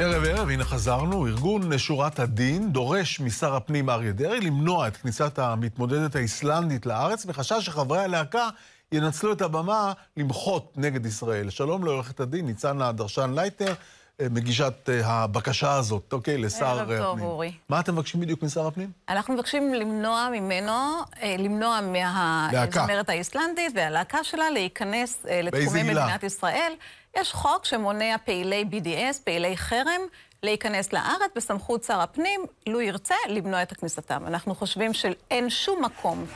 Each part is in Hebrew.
ערב ערב, הנה חזרנו. ארגון שורת הדין דורש משר הפנים אריה דרעי למנוע את כניסת המתמודדת האיסלנדית לארץ מחשש שחברי הלהקה ינצלו את הבמה למחות נגד ישראל. שלום לעורכת הדין ניצנה דרשן לייטר מגישת אה, הבקשה הזאת, אוקיי? לשר הפנים. ערב טוב, אורי. מה אתם מבקשים בדיוק משר הפנים? אנחנו מבקשים למנוע ממנו, אה, למנוע מהזמרת האיסלנדית והלהקה שלה להיכנס אה, לתחומי מדינת ישראל. יש חוק שמונע פעילי BDS, פעילי חרם, להיכנס לארץ בסמכות שר הפנים, לו ירצה, למנוע את הכניסתם. אנחנו חושבים שאין שום מקום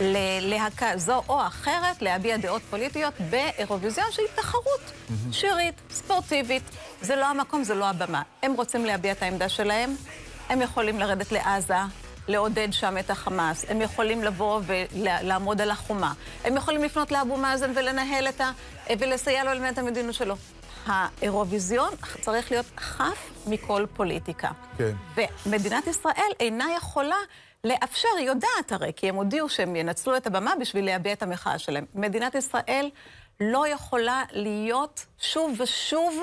ללהקה זו או אחרת להביע דעות פוליטיות באירוויזיון שהיא תחרות שירית, ספורטיבית. זה לא המקום, זה לא הבמה. הם רוצים להביע את העמדה שלהם, הם יכולים לרדת לעזה, לעודד שם את החמאס, הם יכולים לבוא ולעמוד על החומה, הם יכולים לפנות לאבו מאזן ולנהל את ה... ולסייע לו למדינת המדינות שלו. האירוויזיון צריך להיות חף מכל פוליטיקה. כן. ומדינת ישראל אינה יכולה לאפשר, היא יודעת הרי, כי הם הודיעו שהם ינצלו את הבמה בשביל להביע את המחאה שלהם. מדינת ישראל לא יכולה להיות שוב ושוב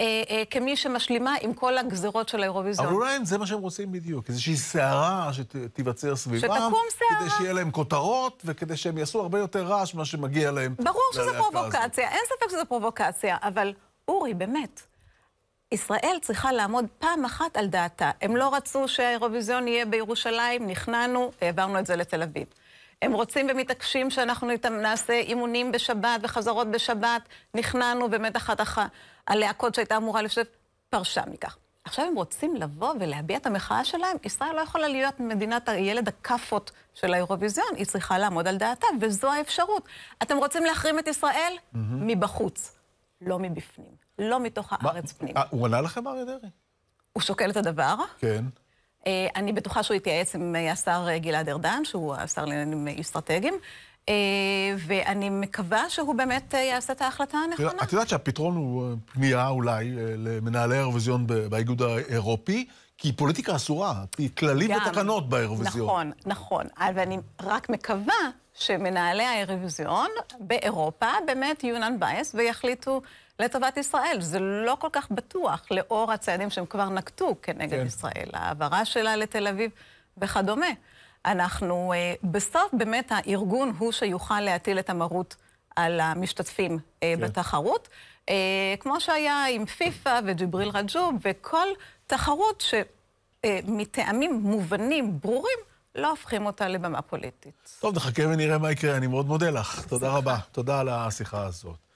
אה, אה, כמי שמשלימה עם כל הגזרות של האירוויזיון. אבל אולי זה מה שהם רוצים בדיוק, איזושהי סערה שתיווצר סביבם. שתקום סערה. כדי שיהיה להם כותרות, וכדי שהם יעשו הרבה יותר רעש ממה שמגיע להם. ברור שזו פרובוקציה, הזאת. אין ספק שזו פרובוקציה, אבל אורי, באמת. ישראל צריכה לעמוד פעם אחת על דעתה. הם לא רצו שהאירוויזיון יהיה בירושלים, נכנענו, העברנו את זה לתל אביב. הם רוצים ומתעקשים שאנחנו נעשה אימונים בשבת וחזרות בשבת. נכנענו, באמת אחת הלהקות שהייתה אמורה לשבת פרשה מכך. עכשיו הם רוצים לבוא ולהביע את המחאה שלהם. ישראל לא יכולה להיות מדינת הילד הכאפות של האירוויזיון, היא צריכה לעמוד על דעתה, וזו האפשרות. אתם רוצים להחרים את ישראל? Mm-hmm. מבחוץ, לא מבפנים, לא מתוך הארץ מה, פנים. אה, הוא ענה לכם, אריה דרעי? הוא שוקל את הדבר. כן. אה, אני בטוחה שהוא התייעץ עם אה, השר אה, גלעד ארדן, שהוא השר לעניינים אסטרטגיים. ואני מקווה שהוא באמת יעשה את ההחלטה הנכונה. את יודעת שהפתרון הוא פנייה אולי למנהלי האירוויזיון באיגוד האירופי, כי פוליטיקה אסורה, היא כללים ותקנות באירוויזיון. נכון, נכון. ואני רק מקווה שמנהלי האירוויזיון באירופה באמת יהיו נאן בייס ויחליטו לטובת ישראל. זה לא כל כך בטוח, לאור הצעדים שהם כבר נקטו כנגד כן. ישראל, העברה שלה לתל אביב וכדומה. אנחנו, אה, בסוף באמת הארגון הוא שיוכל להטיל את המרות על המשתתפים אה, כן. בתחרות, אה, כמו שהיה עם פיפ"א וג'יבריל רג'וב וכל תחרות שמטעמים מטעמים מובנים, ברורים, לא הופכים אותה לבמה פוליטית. טוב, נחכה ונראה מה יקרה. אני מאוד מודה לך. תודה רבה. תודה על השיחה הזאת.